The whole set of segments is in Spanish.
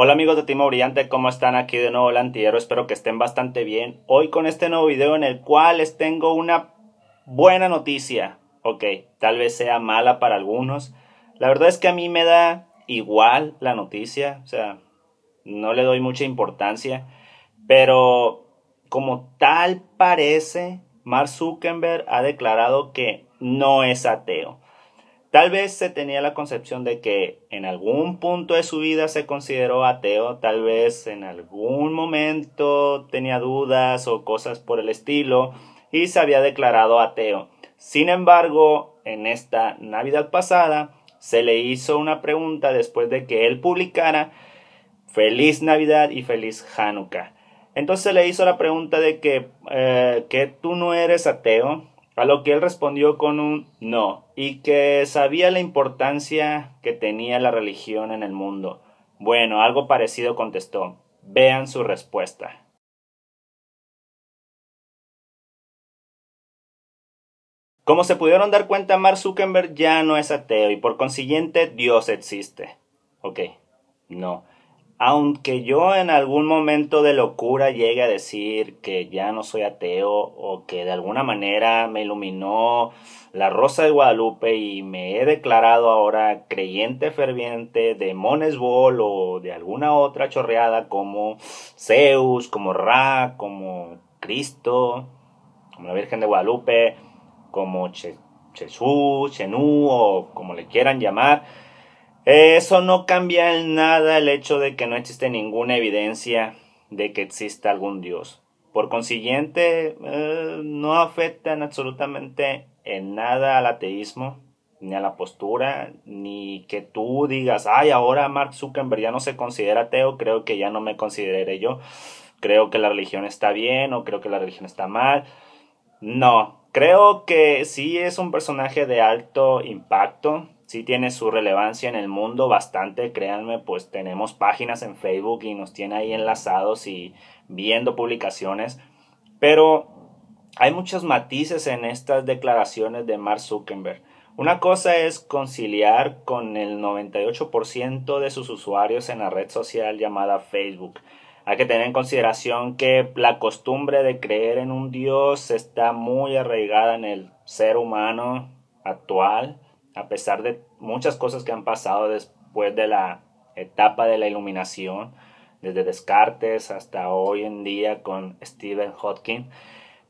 Hola amigos de Timo Brillante, ¿cómo están? Aquí de nuevo el antillero, espero que estén bastante bien. Hoy con este nuevo video en el cual les tengo una buena noticia. Ok, tal vez sea mala para algunos. La verdad es que a mí me da igual la noticia, o sea, no le doy mucha importancia. Pero como tal parece, Mark Zuckerberg ha declarado que no es ateo. Tal vez se tenía la concepción de que en algún punto de su vida se consideró ateo, tal vez en algún momento tenía dudas o cosas por el estilo y se había declarado ateo. Sin embargo, en esta Navidad pasada se le hizo una pregunta después de que él publicara Feliz Navidad y Feliz Hanukkah. Entonces le hizo la pregunta de que, eh, que tú no eres ateo a lo que él respondió con un no, y que sabía la importancia que tenía la religión en el mundo. Bueno, algo parecido contestó. Vean su respuesta. Como se pudieron dar cuenta, Mark Zuckerberg ya no es ateo y por consiguiente Dios existe. Ok, no aunque yo en algún momento de locura llegue a decir que ya no soy ateo o que de alguna manera me iluminó la Rosa de Guadalupe y me he declarado ahora creyente ferviente de Monesbol o de alguna otra chorreada como Zeus, como Ra, como Cristo, como la Virgen de Guadalupe, como Jesús, Chenú o como le quieran llamar eso no cambia en nada el hecho de que no existe ninguna evidencia de que exista algún Dios. Por consiguiente, eh, no afectan absolutamente en nada al ateísmo, ni a la postura, ni que tú digas, ay, ahora Mark Zuckerberg ya no se considera ateo, creo que ya no me consideraré yo, creo que la religión está bien o creo que la religión está mal. No, creo que sí es un personaje de alto impacto, sí tiene su relevancia en el mundo bastante, créanme, pues tenemos páginas en Facebook y nos tiene ahí enlazados y viendo publicaciones, pero hay muchos matices en estas declaraciones de Mark Zuckerberg. Una cosa es conciliar con el 98% de sus usuarios en la red social llamada Facebook. Hay que tener en consideración que la costumbre de creer en un Dios está muy arraigada en el ser humano actual a pesar de muchas cosas que han pasado después de la etapa de la iluminación, desde Descartes hasta hoy en día con Stephen Hawking,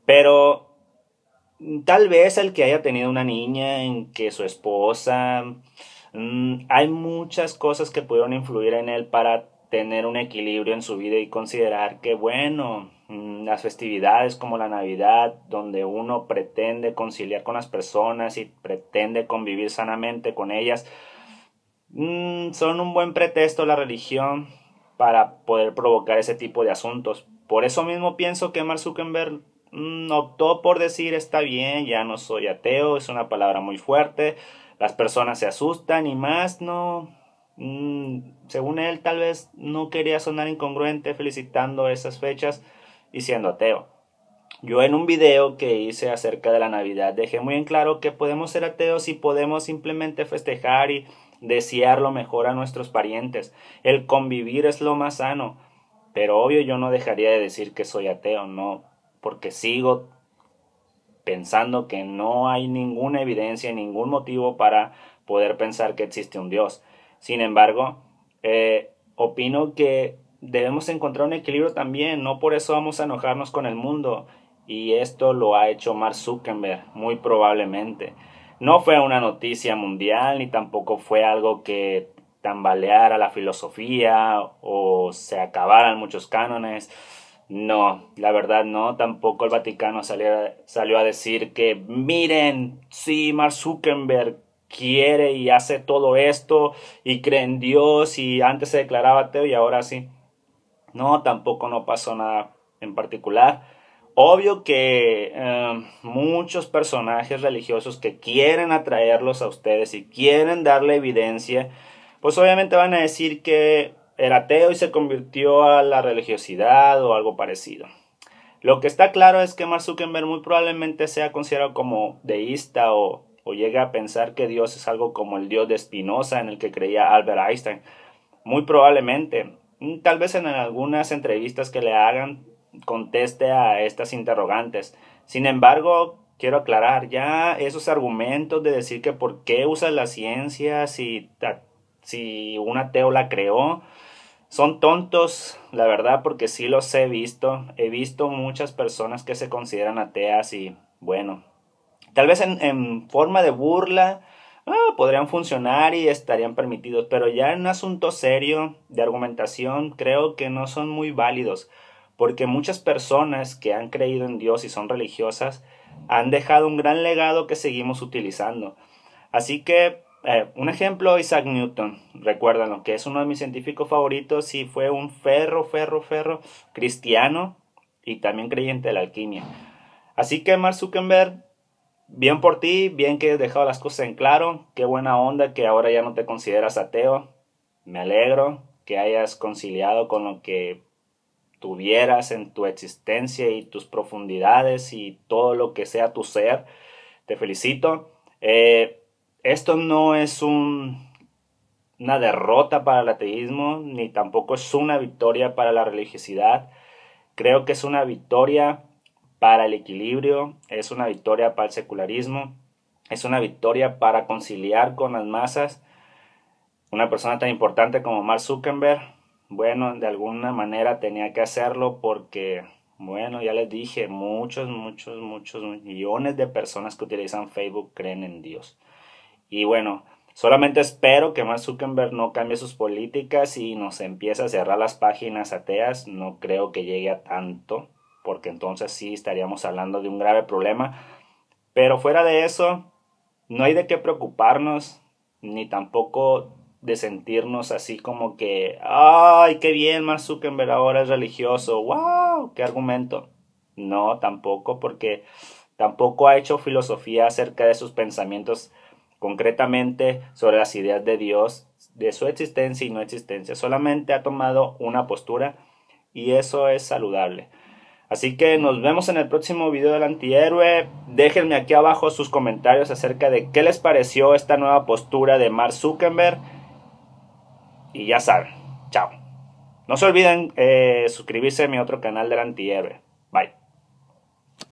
pero tal vez el que haya tenido una niña en que su esposa, mm, hay muchas cosas que pudieron influir en él para tener un equilibrio en su vida y considerar que bueno, Mm, las festividades como la Navidad, donde uno pretende conciliar con las personas y pretende convivir sanamente con ellas, mm, son un buen pretexto la religión para poder provocar ese tipo de asuntos. Por eso mismo pienso que Mark Zuckerberg mm, optó por decir está bien, ya no soy ateo, es una palabra muy fuerte, las personas se asustan y más no, según él tal vez no quería sonar incongruente felicitando esas fechas y siendo ateo. Yo en un video que hice acerca de la Navidad dejé muy en claro que podemos ser ateos y podemos simplemente festejar y desear lo mejor a nuestros parientes. El convivir es lo más sano. Pero obvio yo no dejaría de decir que soy ateo, no, porque sigo pensando que no hay ninguna evidencia, ningún motivo para poder pensar que existe un Dios. Sin embargo, eh, opino que debemos encontrar un equilibrio también, no por eso vamos a enojarnos con el mundo. Y esto lo ha hecho Mark Zuckerberg, muy probablemente. No fue una noticia mundial, ni tampoco fue algo que tambaleara la filosofía o se acabaran muchos cánones. No, la verdad no, tampoco el Vaticano salió a decir que miren, si Mark Zuckerberg quiere y hace todo esto y cree en Dios y antes se declaraba ateo y ahora sí. No, tampoco no pasó nada en particular. Obvio que em, muchos personajes religiosos que quieren atraerlos a ustedes y quieren darle evidencia, pues obviamente van a decir que era ateo y se convirtió a la religiosidad o algo parecido. Lo que está claro es que Mark Zuckerberg muy probablemente sea considerado como deísta o, o llega a pensar que Dios es algo como el Dios de Spinoza en el que creía Albert Einstein. Muy probablemente. Mm, tal vez en algunas entrevistas que le hagan conteste a estas interrogantes. Sin embargo, quiero aclarar ya esos argumentos de decir que por qué usa la ciencia si, si un ateo la creó. Son tontos, la verdad, porque sí los he visto. He visto muchas personas que se consideran ateas y, bueno, tal vez en, en forma de burla Ah, podrían funcionar y estarían permitidos, pero ya en un asunto serio de argumentación creo que no son muy válidos, porque muchas personas que han creído en Dios y son religiosas han dejado un gran legado que seguimos utilizando. Así que, eh, un ejemplo, Isaac Newton, recuérdalo, que es uno de mis científicos favoritos y fue un ferro, ferro, ferro cristiano y también creyente de la alquimia. Así que Mark Zuckerberg Bien por ti, bien que has dejado las cosas en claro, qué buena onda que ahora ya no te consideras ateo. Me alegro que hayas conciliado con lo que tuvieras en tu existencia y tus profundidades y todo lo que sea tu ser. Te felicito. Eh, esto no es una derrota para el ateísmo, ni tampoco es una victoria para la religiosidad. Creo que es una victoria para el equilibrio, es una victoria para el secularismo, es una victoria para conciliar con las masas. Una persona tan importante como Mark Zuckerberg, bueno, de alguna manera tenía que hacerlo porque, bueno, ya les dije, muchos, muchos, muchos millones de personas que utilizan Facebook creen en Dios. Y bueno, Solamente espero que Mark Zuckerberg no cambie sus políticas y nos empiece a cerrar las páginas ateas. No creo que llegue a tanto porque entonces sí estaríamos hablando de un grave problema. Pero fuera de eso, no hay de qué preocuparnos, ni tampoco de sentirnos así como que, ay, qué bien, Mark ver ahora es religioso, wow, qué argumento. No, tampoco, porque tampoco ha hecho filosofía acerca de sus pensamientos concretamente sobre las ideas de Dios, de su existencia y no existencia. Solamente ha tomado una postura y eso es saludable. Así que nos vemos en el próximo video del antihéroe. Déjenme aquí abajo sus comentarios acerca de qué les pareció esta nueva postura de Mark Zuckerberg. Y ya saben, chao. No se olviden eh, suscribirse a mi otro canal del antihéroe. Bye.